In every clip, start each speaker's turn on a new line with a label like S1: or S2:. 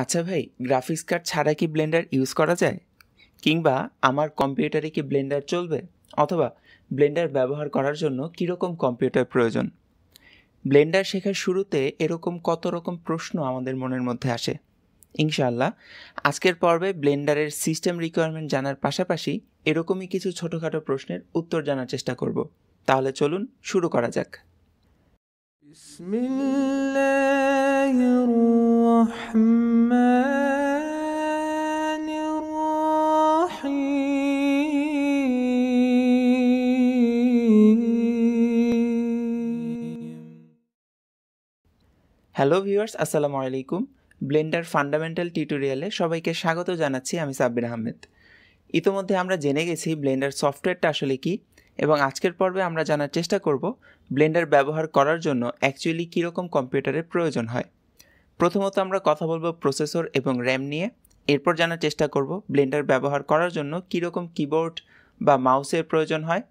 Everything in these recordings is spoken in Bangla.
S1: আচ্ছা ভাই গ্রাফিক্স কার্ড ছাড়া কি ব্লেন্ডার ইউজ করা যায় কিংবা আমার কম্পিউটারে কি ব্লেন্ডার চলবে অথবা ব্লেন্ডার ব্যবহার করার জন্য কীরকম কম্পিউটার প্রয়োজন ব্লেন্ডার শেখার শুরুতে এরকম কত রকম প্রশ্ন আমাদের মনের মধ্যে আসে ইনশাআল্লাহ আজকের পর্বে ব্লেন্ডারের সিস্টেম রিকোয়ারমেন্ট জানার পাশাপাশি এরকমই কিছু ছোটোখাটো প্রশ্নের উত্তর জানার চেষ্টা করব তাহলে চলুন শুরু করা যাক بسم الله الرحمن الرحيم হ্যালো ভিউয়ার্স আসসালামু আলাইকুম ব্লেন্ডার ফান্ডামেন্টাল টিউটোরিয়ালে সবাইকে স্বাগত জানাচ্ছি আমি সাব্বির আহমেদ ইতোমধ্যে আমরা জেনে গেছি ব্লেন্ডার সফটওয়্যারটা আসলে কি এবং আজকের পর্বে আমরা জানার চেষ্টা করব ব্লেন্ডার ব্যবহার করার জন্য অ্যাকচুয়ালি কীরকম কম্পিউটারের প্রয়োজন হয় প্রথমত আমরা কথা বলবো প্রসেসর এবং র্যাম নিয়ে এরপর জানার চেষ্টা করব ব্লেন্ডার ব্যবহার করার জন্য কীরকম কিবোর্ড বা মাউসের প্রয়োজন হয়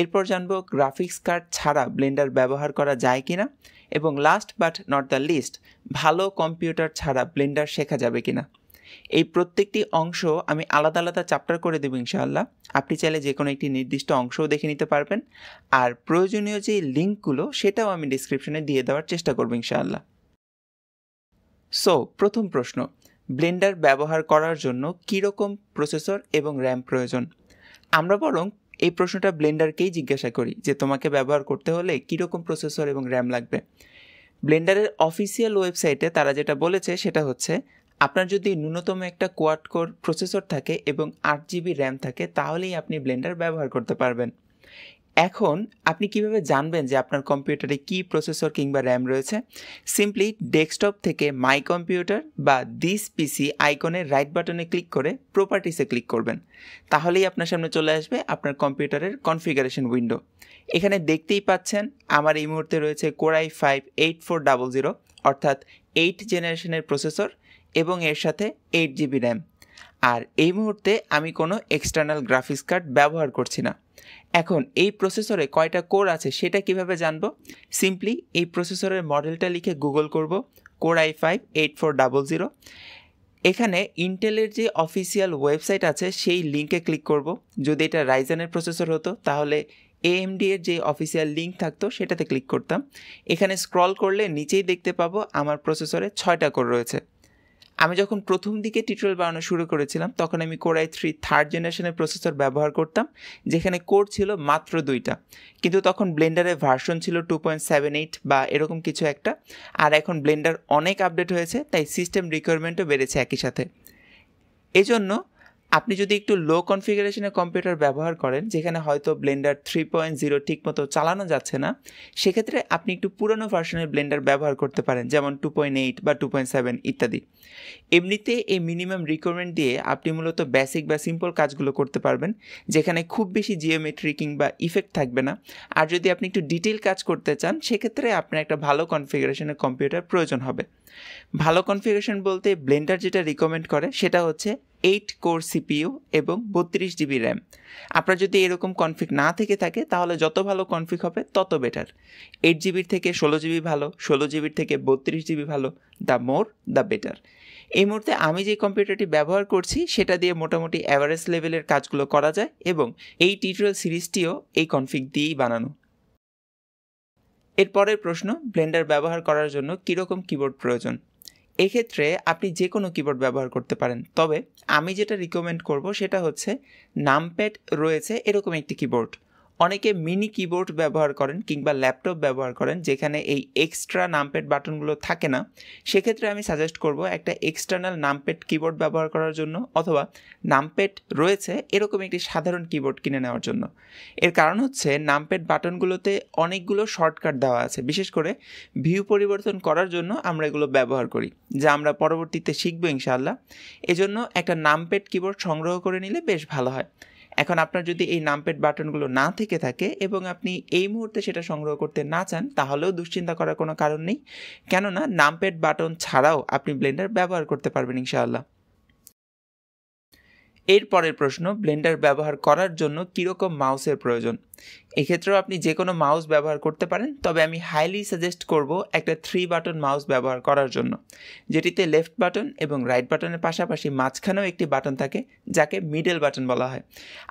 S1: এরপর জানব গ্রাফিক্স কার্ড ছাড়া ব্লেন্ডার ব্যবহার করা যায় কি না এবং last but not the least ভালো কম্পিউটার ছাড়া ব্লেন্ডার শেখা যাবে কি না এই প্রত্যেকটি অংশ আমি আলাদা আলাদা চ্যাপ্টার করে দেবো ইনশাআল্লাহ আপনি চাইলে যে কোনো একটি নির্দিষ্ট অংশও দেখে নিতে পারবেন আর প্রয়োজনীয় যে লিঙ্কগুলো সেটাও আমি ডিসক্রিপশনে দিয়ে দেওয়ার চেষ্টা করবো ইনশাআল্লাহ সো প্রথম প্রশ্ন ব্লেন্ডার ব্যবহার করার জন্য কীরকম প্রসেসর এবং র্যাম প্রয়োজন আমরা বরং এই প্রশ্নটা ব্লেন্ডারকেই জিজ্ঞাসা করি যে তোমাকে ব্যবহার করতে হলে কীরকম প্রসেসর এবং র্যাম লাগবে ব্লেন্ডারের অফিসিয়াল ওয়েবসাইটে তারা যেটা বলেছে সেটা হচ্ছে আপনার যদি ন্যূনতম একটা কোয়াড কোর প্রসেসর থাকে এবং আট জিবি র্যাম থাকে তাহলেই আপনি ব্লেন্ডার ব্যবহার করতে পারবেন এখন আপনি কিভাবে জানবেন যে আপনার কম্পিউটারে কি প্রসেসর কিংবা র্যাম রয়েছে সিম্পলি ডেস্কটপ থেকে মাই কম্পিউটার বা দিস পিসি আইকনের রাইট বাটনে ক্লিক করে প্রপার্টিসে ক্লিক করবেন তাহলেই আপনার সামনে চলে আসবে আপনার কম্পিউটারের কনফিগারেশন উইন্ডো এখানে দেখতেই পাচ্ছেন আমার এই মুহূর্তে রয়েছে core i five eight four double zero অর্থাৎ এইট জেনারেশনের প্রসেসর এবং এর সাথে এইট জিবি র্যাম আর এই মুহূর্তে আমি কোনো এক্সটার্নাল গ্রাফিক্স কার্ড ব্যবহার করছি না এখন এই প্রসেসরে কয়টা কোর আছে সেটা কিভাবে জানবো সিম্পলি এই প্রসেসরের মডেলটা লিখে গুগল করব core I five eight four double zero এখানে ইন্টেলের যে অফিসিয়াল ওয়েবসাইট আছে সেই লিঙ্কে ক্লিক করব যদি এটা রাইজানের প্রসেসর হতো তাহলে এএমডি এর যে অফিসিয়াল লিঙ্ক থাকতো সেটাতে ক্লিক করতাম এখানে স্ক্রল করলে নিচেই দেখতে পাবো আমার প্রসেসরে ছয়টা কোর রয়েছে আমি যখন প্রথম দিকে টিউটোরিয়াল বানানো শুরু করেছিলাম তখন আমি কোরাই থ্রি থার্ড জেনারেশনের প্রসেসর ব্যবহার করতাম যেখানে কোর ছিল মাত্র দুইটা কিন্তু তখন ব্লেন্ডারের ভার্সন ছিল টু পয়েন্ট সেভেন এইট বা এরকম কিছু একটা আর এখন ব্লেন্ডার অনেক আপডেট হয়েছে তাই সিস্টেম রিকোয়ারমেন্টও বেড়েছে একই সাথে এজন্য আপনি যদি একটু লো কনফিগারেশনের কম্পিউটার ব্যবহার করেন যেখানে হয়তো ব্লেন্ডার থ্রি পয়েন্ট জিরো ঠিক মতো চালানো যাচ্ছে না সেক্ষেত্রে আপনি একটু পুরনো ভার্সনের ব্লেন্ডার ব্যবহার করতে পারেন যেমন টু পয়েন্ট এইট বা টু পয়েন্ট সেভেন ইত্যাদি এমনিতে এই মিনিমাম রিকোয়ারমেন্ট দিয়ে আপনি মূলত বেসিক বা সিম্পল কাজগুলো করতে পারবেন যেখানে খুব বেশি জিওমেট্রি কিংবা ইফেক্ট থাকবে না আর যদি আপনি একটু ডিটেল কাজ করতে চান সেক্ষেত্রে আপনার একটা ভালো কনফিগারেশনের কম্পিউটার প্রয়োজন হবে ভালো কনফিগারেশন বলতে ব্লেন্ডার যেটা রিকমেন্ড করে সেটা হচ্ছে এইট কোর সিপিইউ এবং বত্রিশ জিবি র্যাম আপনার যদি এরকম কনফিক না থেকে থাকে তাহলে যত ভালো কনফিক হবে তত বেটার এইট জিবির থেকে ষোলো জিবি ভালো ষোলো জিবির থেকে বত্রিশ জিবি ভালো দ্য মোর দ্য বেটার এই মুহূর্তে আমি যে কম্পিউটারটি ব্যবহার করছি সেটা দিয়ে মোটামুটি অ্যাভারেজ লেভেলের কাজগুলো করা যায় এবং এই টিউটোরিয়াল সিরিজটিও এই কনফিক দিয়েই বানানো এরপরের প্রশ্ন ব্লেন্ডার ব্যবহার করার জন্য কীরকম কিবোর্ড প্রয়োজন এক্ষেত্রে আপনি যে কোনো কিবোর্ড ব্যবহার করতে পারেন তবে আমি যেটা রিকমেন্ড করব সেটা হচ্ছে নামপ্যাড রয়েছে এরকম একটি কিবোর্ড অনেকে মিনি কিবোর্ড ব্যবহার করেন কিংবা ল্যাপটপ ব্যবহার করেন যেখানে এই এক্সট্রা নামপ্যাড বাটনগুলো থাকে না সেক্ষেত্রে আমি সাজেস্ট করব একটা এক্সটার্নাল নামপ্যাড কিবোর্ড ব্যবহার করার জন্য অথবা নামপ্যাড রয়েছে এরকম একটি সাধারণ কিবোর্ড কিনে নেওয়ার জন্য এর কারণ হচ্ছে নামপ্যাড বাটনগুলোতে অনেকগুলো শর্টকাট দেওয়া আছে বিশেষ করে ভিউ পরিবর্তন করার জন্য আমরা এগুলো ব্যবহার করি যা আমরা পরবর্তীতে শিখবো ইনশাআল্লাহ এজন্য একটা নামপ্যাড কিবোর্ড সংগ্রহ করে নিলে বেশ ভালো হয় এখন আপনার যদি এই নামপেড বাটনগুলো না থেকে থাকে এবং আপনি এই মুহূর্তে সেটা সংগ্রহ করতে না চান তাহলেও দুশ্চিন্তা করার কোনো কারণ নেই কেননা নামপেড বাটন ছাড়াও আপনি ব্লেন্ডার ব্যবহার করতে পারবেন ইনশাআল্লাহ এর পরের প্রশ্ন ব্লেন্ডার ব্যবহার করার জন্য কীরকম মাউসের প্রয়োজন এক্ষেত্রেও আপনি যে কোনো মাউস ব্যবহার করতে পারেন তবে আমি হাইলি সাজেস্ট করব একটা থ্রি বাটন মাউস ব্যবহার করার জন্য যেটিতে লেফট বাটন এবং রাইট বাটনের পাশাপাশি মাঝখানেও একটি বাটন থাকে যাকে মিডল বাটন বলা হয়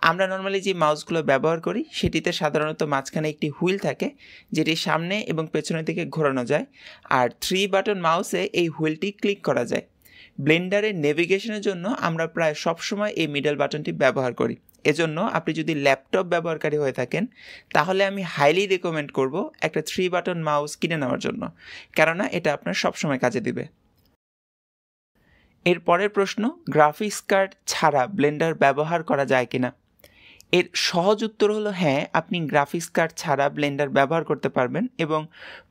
S1: আমরা নর্মালি যে মাউসগুলো ব্যবহার করি সেটিতে সাধারণত মাঝখানে একটি হুইল থাকে যেটি সামনে এবং পেছনের দিকে ঘোরানো যায় আর থ্রি বাটন মাউসে এই হুইলটি ক্লিক করা যায় ব্লেন্ডারের নেভিগেশনের জন্য আমরা প্রায় সবসময় এই মিডল বাটনটি ব্যবহার করি এজন্য আপনি যদি ল্যাপটপ ব্যবহারকারী হয়ে থাকেন তাহলে আমি হাইলি রেকমেন্ড করব একটা থ্রি বাটন মাউস কিনে নেওয়ার জন্য কেননা এটা আপনার সবসময় কাজে দিবে এর পরের প্রশ্ন গ্রাফিক্স কার্ড ছাড়া ব্লেন্ডার ব্যবহার করা যায় কিনা এর সহজ উত্তর হলো হ্যাঁ আপনি গ্রাফিক্স কার্ড ছাড়া ব্লেন্ডার ব্যবহার করতে পারবেন এবং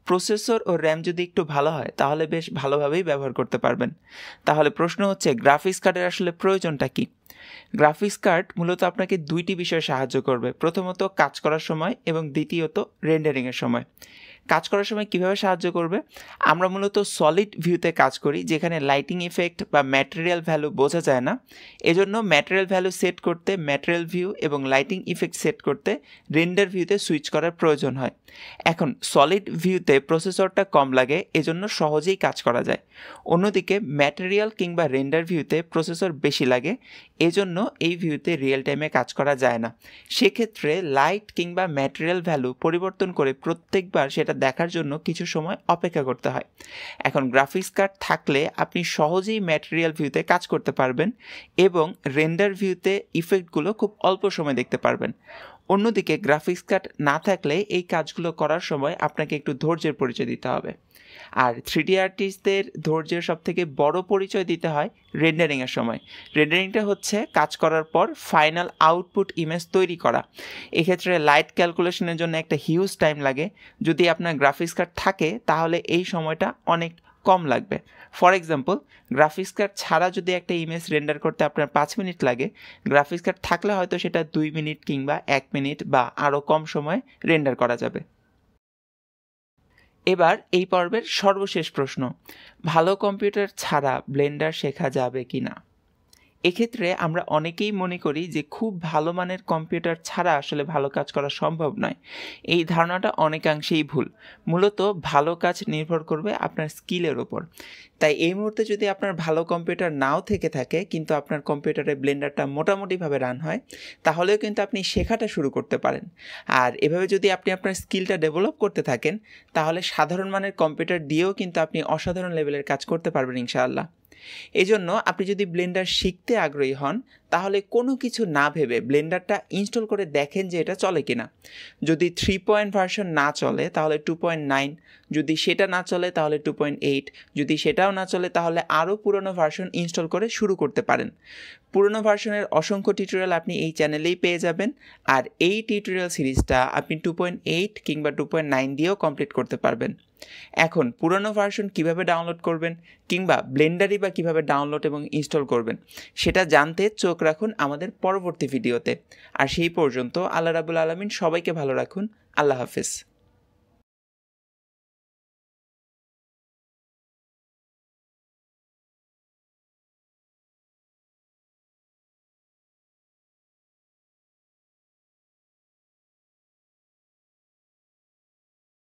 S1: প্রসেসর ও র্যাম যদি একটু ভালো হয় তাহলে বেশ ভালোভাবেই ব্যবহার করতে পারবেন তাহলে প্রশ্ন হচ্ছে গ্রাফিক্স কার্ডের আসলে প্রয়োজনটা কী গ্রাফিক্স কার্ড মূলত আপনাকে দুইটি বিষয়ে সাহায্য করবে প্রথমত কাজ করার সময় এবং দ্বিতীয়ত রেন্ডারিংয়ের সময় কাজ করার সময় কিভাবে সাহায্য করবে আমরা মূলত সলিড ভিউতে কাজ করি যেখানে লাইটিং ইফেক্ট বা ম্যাটেরিয়াল ভ্যালু বোঝা যায় না এজন্য ম্যাটেরিয়াল ভ্যালু সেট করতে ম্যাটেরিয়াল ভিউ এবং লাইটিং ইফেক্ট সেট করতে রেন্ডার ভিউতে সুইচ করার প্রয়োজন হয় এখন সলিড ভিউতে প্রসেসরটা কম লাগে এজন্য সহজেই কাজ করা যায় অন্যদিকে ম্যাটেরিয়াল কিংবা রেন্ডার ভিউতে প্রসেসর বেশি লাগে এজন্য এই ভিউতে রিয়েল টাইমে কাজ করা যায় না সেক্ষেত্রে লাইট কিংবা ম্যাটেরিয়াল ভ্যালু পরিবর্তন করে প্রত্যেকবার সেটা দেখার জন্য কিছু সময় অপেক্ষা করতে হয় এখন গ্রাফিক্স কার্ড থাকলে আপনি সহজেই ম্যাটেরিয়াল ভিউতে কাজ করতে পারবেন এবং রেন্ডার ভিউতে ইফেক্টগুলো খুব অল্প সময় দেখতে পারবেন অন্যদিকে গ্রাফিক্স কার্ড না থাকলে এই কাজগুলো করার সময় আপনাকে একটু ধৈর্যের পরিচয় দিতে হবে আর থ্রিডি আর্টিস্টদের ধৈর্যের সবথেকে বড় পরিচয় দিতে হয় রেন্ডারিংয়ের সময় রেন্ডারিংটা হচ্ছে কাজ করার পর ফাইনাল আউটপুট ইমেজ তৈরি করা এক্ষেত্রে লাইট ক্যালকুলেশনের জন্য একটা হিউজ টাইম লাগে যদি আপনার গ্রাফিক্স কার্ড থাকে তাহলে এই সময়টা অনেক কম লাগবে ফর এক্সাম্পল গ্রাফিক্স কার্ড ছাড়া যদি একটা ইমেজ রেন্ডার করতে আপনার পাঁচ মিনিট লাগে গ্রাফিক্স কার্ড থাকলে হয়তো সেটা দুই মিনিট কিংবা এক মিনিট বা আরও কম সময়ে রেন্ডার করা যাবে এবার এই পর্বের সর্বশেষ প্রশ্ন ভালো কম্পিউটার ছাড়া ব্লেন্ডার শেখা যাবে কি না এক্ষেত্রে আমরা অনেকেই মনে করি যে খুব ভালো মানের কম্পিউটার ছাড়া আসলে ভালো কাজ করা সম্ভব নয় এই ধারণাটা অনেকাংশেই ভুল মূলত ভালো কাজ নির্ভর করবে আপনার স্কিলের ওপর তাই এই মুহূর্তে যদি আপনার ভালো কম্পিউটার নাও থেকে থাকে কিন্তু আপনার কম্পিউটারে ব্লেন্ডারটা মোটামুটিভাবে রান হয় তাহলেও কিন্তু আপনি শেখাটা শুরু করতে পারেন আর এভাবে যদি আপনি আপনার স্কিলটা ডেভেলপ করতে থাকেন তাহলে সাধারণ মানের কম্পিউটার দিয়েও কিন্তু আপনি অসাধারণ লেভেলের কাজ করতে পারবেন ইনশাআল্লাহ এজন্য আপনি যদি ব্লেন্ডার শিখতে আগ্রহী হন তাহলে কোনো কিছু না ভেবে ব্লেন্ডারটা ইনস্টল করে দেখেন যে এটা চলে কিনা যদি থ্রি পয়েন্ট ভার্সন না চলে তাহলে টু পয়েন্ট নাইন যদি সেটা না চলে তাহলে টু পয়েন্ট এইট যদি সেটাও না চলে তাহলে আরও পুরনো ভার্সন ইনস্টল করে শুরু করতে পারেন পুরনো ভার্সনের অসংখ্য টিউটোরিয়াল আপনি এই চ্যানেলেই পেয়ে যাবেন আর এই টিউটোরিয়াল সিরিজটা আপনি টু পয়েন্ট এইট কিংবা টু পয়েন্ট নাইন দিয়েও কমপ্লিট করতে পারবেন এখন পুরনো ভার্সন কিভাবে ডাউনলোড করবেন কিংবা ব্লেন্ডারি বা কিভাবে ডাউনলোড এবং ইনস্টল করবেন সেটা জানতে চোখ রাখুন আমাদের পরবর্তী ভিডিওতে আর সেই পর্যন্ত আল্লাহ রাবুল আলমিন সবাইকে ভালো রাখুন আল্লাহ হাফিজ